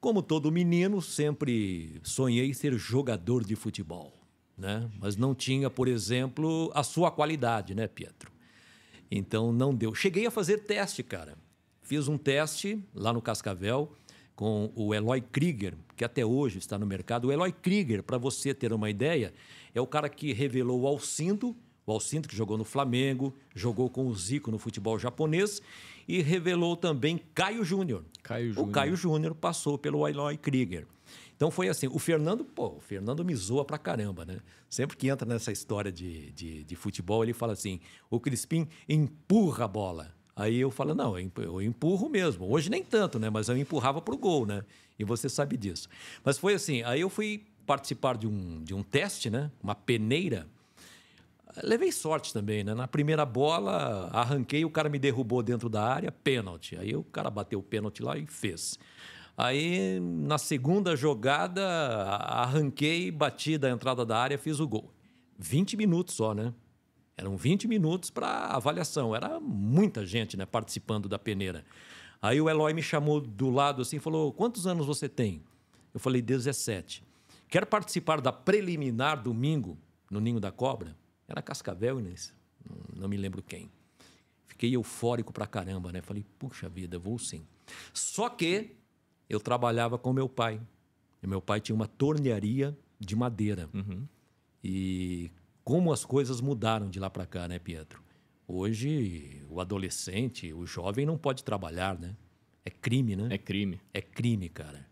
Como todo menino, sempre sonhei ser jogador de futebol, né? Mas não tinha, por exemplo, a sua qualidade, né, Pietro? Então não deu. Cheguei a fazer teste, cara. Fiz um teste lá no Cascavel com o Eloy Krieger, que até hoje está no mercado. O Eloy Krieger, para você ter uma ideia, é o cara que revelou o Alcindo, o que jogou no Flamengo, jogou com o Zico no futebol japonês e revelou também Caio Júnior. Caio Júnior. O Caio Júnior passou pelo Eloy Krieger. Então foi assim, o Fernando, pô, o Fernando me zoa pra caramba, né? Sempre que entra nessa história de, de, de futebol, ele fala assim: o Crispim empurra a bola. Aí eu falo, não, eu empurro mesmo. Hoje nem tanto, né? Mas eu empurrava pro gol, né? E você sabe disso. Mas foi assim, aí eu fui participar de um, de um teste, né? Uma peneira Levei sorte também, né? Na primeira bola, arranquei, o cara me derrubou dentro da área, pênalti. Aí o cara bateu o pênalti lá e fez. Aí, na segunda jogada, arranquei, bati da entrada da área, fiz o gol. 20 minutos só, né? Eram 20 minutos para avaliação. Era muita gente né, participando da peneira. Aí o Eloy me chamou do lado assim e falou: Quantos anos você tem? Eu falei: 17. Quer participar da preliminar domingo, no Ninho da Cobra? Era Cascavel, Inês. Não, não me lembro quem. Fiquei eufórico pra caramba, né? Falei, puxa vida, vou sim. Só que eu trabalhava com meu pai. E meu pai tinha uma tornearia de madeira. Uhum. E como as coisas mudaram de lá pra cá, né, Pietro? Hoje, o adolescente, o jovem não pode trabalhar, né? É crime, né? É crime. É crime, cara.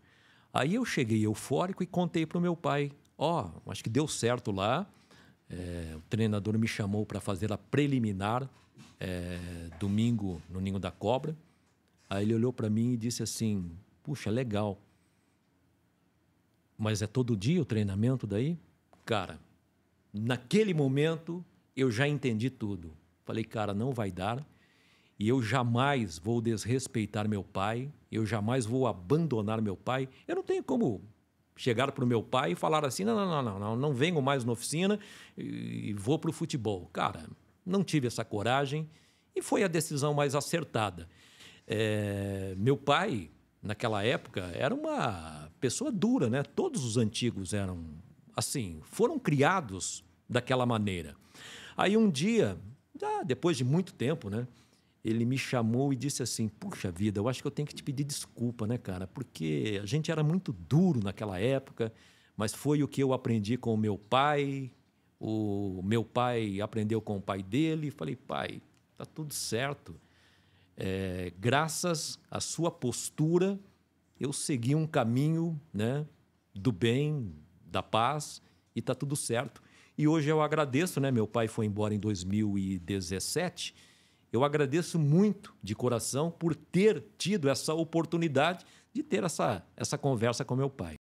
Aí eu cheguei eufórico e contei pro meu pai: Ó, oh, acho que deu certo lá é, o treinador me chamou para fazer a preliminar é, domingo no Ninho da Cobra. Aí ele olhou para mim e disse assim: Puxa, legal. Mas é todo dia o treinamento daí? Cara, naquele momento eu já entendi tudo. Falei, cara, não vai dar. E eu jamais vou desrespeitar meu pai, eu jamais vou abandonar meu pai. Eu não tenho como chegaram para o meu pai e falaram assim: não, não, não, não, não, venho mais na oficina e vou para o futebol. Cara, não tive essa coragem e foi a decisão mais acertada. É, meu pai, naquela época, era uma pessoa dura, né? Todos os antigos eram assim, foram criados daquela maneira. Aí um dia, depois de muito tempo, né? ele me chamou e disse assim: Puxa vida, eu acho que eu tenho que te pedir desculpa, né, cara? Porque a gente era muito duro naquela época, mas foi o que eu aprendi com o meu pai, o meu pai aprendeu com o pai dele. Falei, pai, tá tudo certo. É, graças à sua postura, eu segui um caminho né, do bem, da paz, e tá tudo certo. E hoje eu agradeço, né? Meu pai foi embora em 2017 eu agradeço muito de coração por ter tido essa oportunidade de ter essa, essa conversa com meu pai.